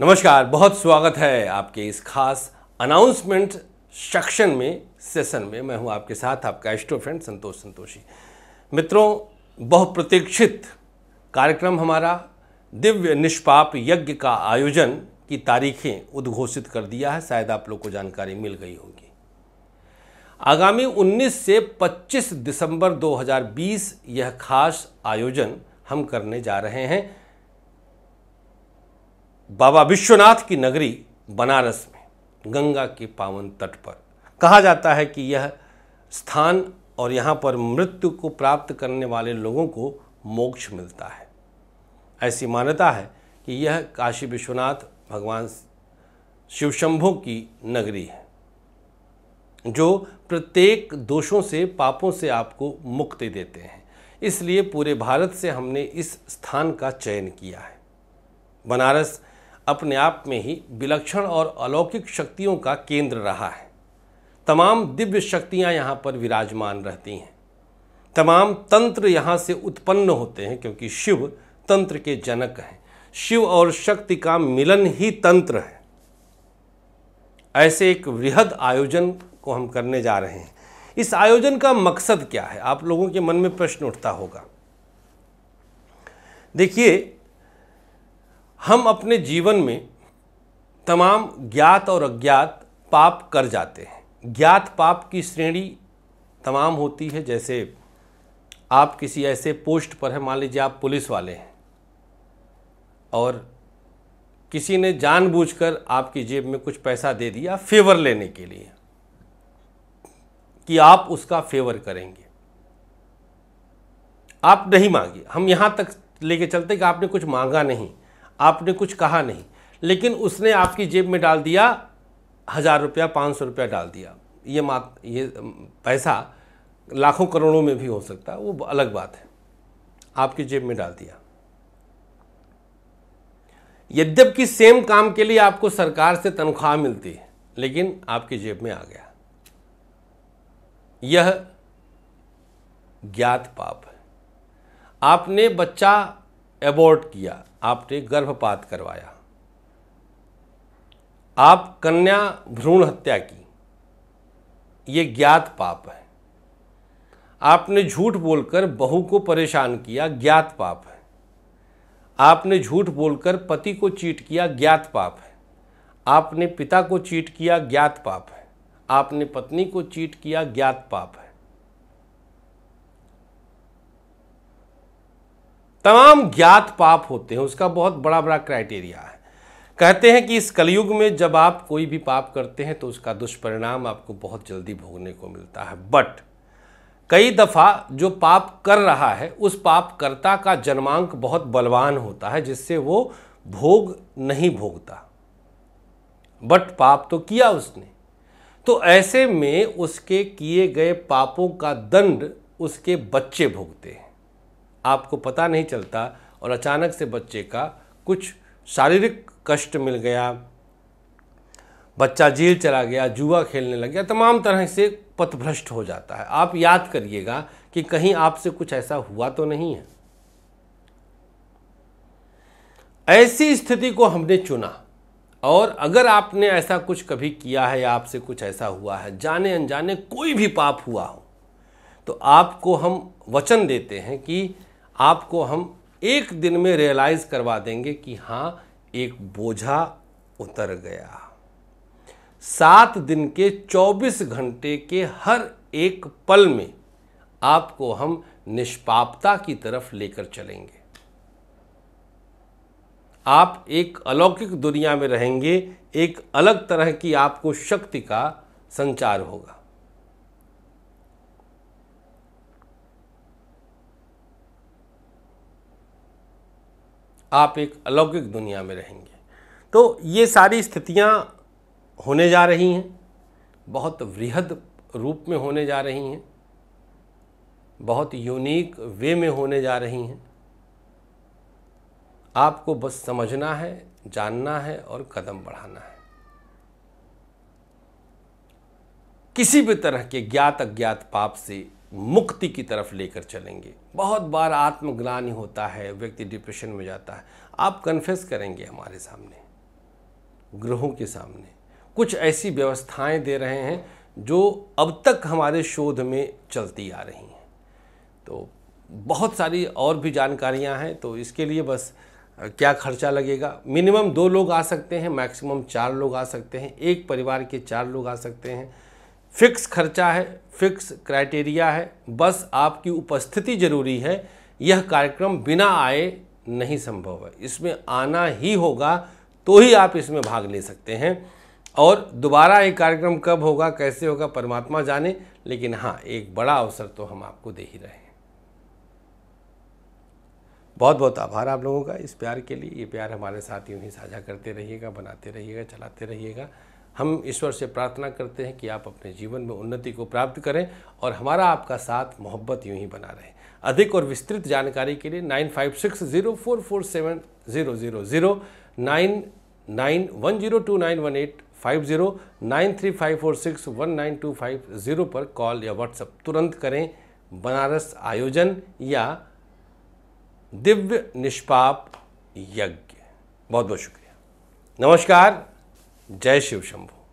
नमस्कार बहुत स्वागत है आपके इस खास अनाउंसमेंट सेक्शन में सेशन में मैं हूं आपके साथ आपका एस्ट्रो फ्रेंड संतोष संतोषी मित्रों बहुप्रतीक्षित कार्यक्रम हमारा दिव्य निष्पाप यज्ञ का आयोजन की तारीखें उद्घोषित कर दिया है शायद आप लोग को जानकारी मिल गई होगी आगामी 19 से 25 दिसंबर 2020 यह खास आयोजन हम करने जा रहे हैं बाबा विश्वनाथ की नगरी बनारस में गंगा के पावन तट पर कहा जाता है कि यह स्थान और यहाँ पर मृत्यु को प्राप्त करने वाले लोगों को मोक्ष मिलता है ऐसी मान्यता है कि यह काशी विश्वनाथ भगवान शंभु की नगरी है जो प्रत्येक दोषों से पापों से आपको मुक्ति देते हैं इसलिए पूरे भारत से हमने इस स्थान का चयन किया है बनारस अपने आप में ही विलक्षण और अलौकिक शक्तियों का केंद्र रहा है तमाम दिव्य शक्तियाँ यहाँ पर विराजमान रहती हैं तमाम तंत्र यहाँ से उत्पन्न होते हैं क्योंकि शिव तंत्र के जनक हैं शिव और शक्ति का मिलन ही तंत्र है ऐसे एक वृहद आयोजन को हम करने जा रहे हैं इस आयोजन का मकसद क्या है आप लोगों के मन में प्रश्न उठता होगा देखिए हम अपने जीवन में तमाम ज्ञात और अज्ञात पाप कर जाते हैं ज्ञात पाप की श्रेणी तमाम होती है जैसे आप किसी ऐसे पोस्ट पर हैं मान लीजिए आप पुलिस वाले हैं और किसी ने जानबूझकर आपकी जेब में कुछ पैसा दे दिया फेवर लेने के लिए कि आप उसका फेवर करेंगे आप नहीं मांगे हम यहाँ तक लेके चलते कि आपने कुछ मांगा नहीं आपने कुछ कहा नहीं लेकिन उसने आपकी जेब में डाल दिया हज़ार रुपया पाँच सौ रुपया डाल दिया ये मात ये पैसा लाखों करोड़ों में भी हो सकता है वो अलग बात है आपकी जेब में डाल दिया यद्यपि सेम काम के लिए आपको सरकार से तनख्वाह मिलती है लेकिन आपकी जेब में आ गया यह ज्ञात पाप है आपने बच्चा एबॉर्ट किया आपने गर्भपात करवाया आप कन्या भ्रूण हत्या की ये ज्ञात पाप है आपने झूठ बोलकर बहू को परेशान किया ज्ञात पाप है आपने झूठ बोलकर पति को चीट किया ज्ञात पाप है आपने पिता को चीट किया ज्ञात पाप है आपने पत्नी को चीट किया ज्ञात पाप है तमाम ज्ञात पाप होते हैं उसका बहुत बड़ा बड़ा क्राइटेरिया है कहते हैं कि इस कलयुग में जब आप कोई भी पाप करते हैं तो उसका दुष्परिणाम आपको बहुत जल्दी भोगने को मिलता है बट कई दफ़ा जो पाप कर रहा है उस पापकर्ता का जन्मांक बहुत बलवान होता है जिससे वो भोग नहीं भोगता बट पाप तो किया उसने तो ऐसे में उसके किए गए पापों का दंड उसके बच्चे भोगते हैं आपको पता नहीं चलता और अचानक से बच्चे का कुछ शारीरिक कष्ट मिल गया बच्चा जेल चला गया जुआ खेलने लग गया तमाम तरह से पथभ्रष्ट हो जाता है आप याद करिएगा कि कहीं आपसे कुछ ऐसा हुआ तो नहीं है ऐसी स्थिति को हमने चुना और अगर आपने ऐसा कुछ कभी किया है या आपसे कुछ ऐसा हुआ है जाने अनजाने कोई भी पाप हुआ हो तो आपको हम वचन देते हैं कि आपको हम एक दिन में रियलाइज करवा देंगे कि हाँ एक बोझा उतर गया सात दिन के चौबीस घंटे के हर एक पल में आपको हम निष्पापता की तरफ लेकर चलेंगे आप एक अलौकिक दुनिया में रहेंगे एक अलग तरह की आपको शक्ति का संचार होगा आप एक अलौकिक दुनिया में रहेंगे तो ये सारी स्थितियाँ होने जा रही हैं बहुत वृहद रूप में होने जा रही हैं बहुत यूनिक वे में होने जा रही हैं आपको बस समझना है जानना है और कदम बढ़ाना है किसी भी तरह के ज्ञात अज्ञात पाप से मुक्ति की तरफ लेकर चलेंगे बहुत बार आत्मग्लानी होता है व्यक्ति डिप्रेशन में जाता है आप कन्फेस करेंगे हमारे सामने ग्रहों के सामने कुछ ऐसी व्यवस्थाएं दे रहे हैं जो अब तक हमारे शोध में चलती आ रही हैं तो बहुत सारी और भी जानकारियां हैं तो इसके लिए बस क्या खर्चा लगेगा मिनिमम दो लोग आ सकते हैं मैक्सिमम चार लोग आ सकते हैं एक परिवार के चार लोग आ सकते हैं फिक्स खर्चा है फिक्स क्राइटेरिया है बस आपकी उपस्थिति जरूरी है यह कार्यक्रम बिना आए नहीं संभव है इसमें आना ही होगा तो ही आप इसमें भाग ले सकते हैं और दोबारा ये कार्यक्रम कब होगा कैसे होगा परमात्मा जाने लेकिन हाँ एक बड़ा अवसर तो हम आपको दे ही रहे हैं बहुत बहुत आभार आप लोगों का इस प्यार के लिए ये प्यार हमारे साथ यूँ ही साझा करते रहिएगा बनाते रहिएगा चलाते रहिएगा हम ईश्वर से प्रार्थना करते हैं कि आप अपने जीवन में उन्नति को प्राप्त करें और हमारा आपका साथ मोहब्बत यूं ही बना रहे अधिक और विस्तृत जानकारी के लिए nine five six zero four four seven zero zero zero nine nine one zero two nine one eight five zero nine three five four six one nine two five zero पर कॉल या WhatsApp तुरंत करें बनारस आयोजन या दिव्य निष्पाप यज्ञ बहुत बहुत शुक्रिया नमस्कार जय शिव शंभू